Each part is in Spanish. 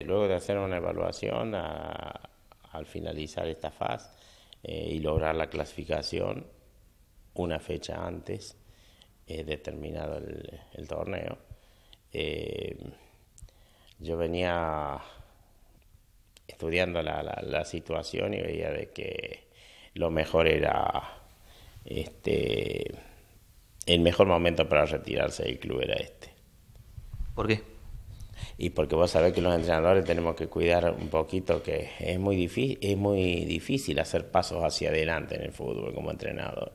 Luego de hacer una evaluación al finalizar esta fase eh, y lograr la clasificación una fecha antes eh, de terminar el, torneo, eh, yo venía estudiando la, la, situación y veía de que lo mejor era este el mejor momento para retirarse del club era este. ¿Por qué? y porque vos sabés que los entrenadores tenemos que cuidar un poquito que es muy difícil, es muy difícil hacer pasos hacia adelante en el fútbol como entrenador.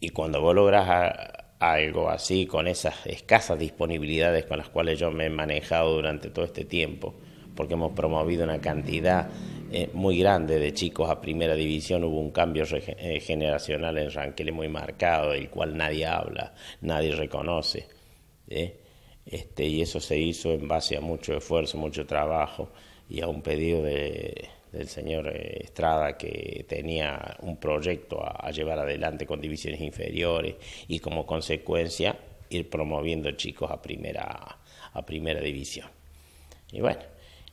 Y cuando vos logras algo así con esas escasas disponibilidades con las cuales yo me he manejado durante todo este tiempo, porque hemos promovido una cantidad eh, muy grande de chicos a primera división, hubo un cambio eh, generacional en Ranquele muy marcado, del cual nadie habla, nadie reconoce. ¿eh? Este, y eso se hizo en base a mucho esfuerzo, mucho trabajo y a un pedido del señor eh, Estrada que tenía un proyecto a, llevar adelante con divisiones inferiores y como consecuencia ir promoviendo chicos a primera, a primera división. Y bueno,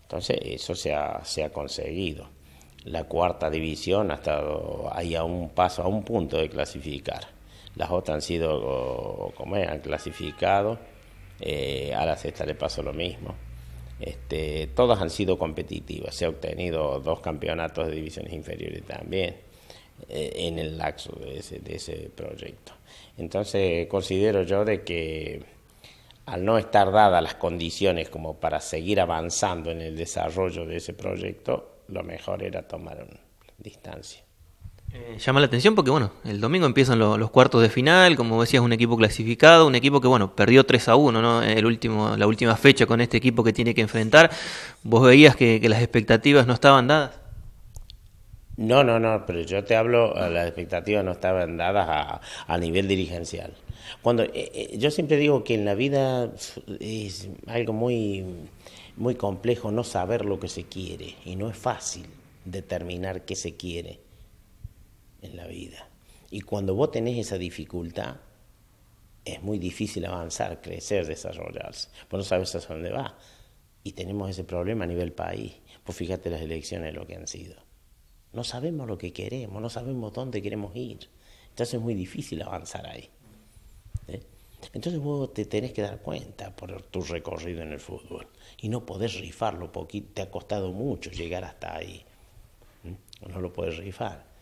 entonces eso se ha, conseguido. La cuarta división ha estado ahí a un paso, a un punto de clasificar. Las otras han sido, como han clasificado eh, a la sexta le pasó lo mismo. Este, todas han sido competitivas, se ha obtenido dos campeonatos de divisiones inferiores también eh, en el laxo de ese, de ese proyecto. Entonces considero yo de que al no estar dadas las condiciones como para seguir avanzando en el desarrollo de ese proyecto, lo mejor era tomar una distancia. Eh, llama la atención porque, bueno, el domingo empiezan los cuartos de final, como decías, un equipo clasificado, un equipo que, bueno, perdió 3 a 1, El último, la última fecha con este equipo que tiene que enfrentar. ¿Vos veías que, las expectativas no estaban dadas? No, no, no, pero yo te hablo, eh, las expectativas no estaban dadas a, nivel dirigencial. Cuando eh, yo siempre digo que en la vida es algo muy, muy complejo no saber lo que se quiere y no es fácil determinar qué se quiere en la vida. Y cuando vos tenés esa dificultad, es muy difícil avanzar, crecer, desarrollarse, vos no sabes hasta dónde va. Y tenemos ese problema a nivel país. Pues fíjate las elecciones lo que han sido. No sabemos lo que queremos, no sabemos dónde queremos ir. Entonces es muy difícil avanzar ahí. ¿Eh? Entonces vos te tenés que dar cuenta por tu recorrido en el fútbol y no podés rifarlo, porque te ha costado mucho llegar hasta ahí. ¿Mm? No lo podés rifar.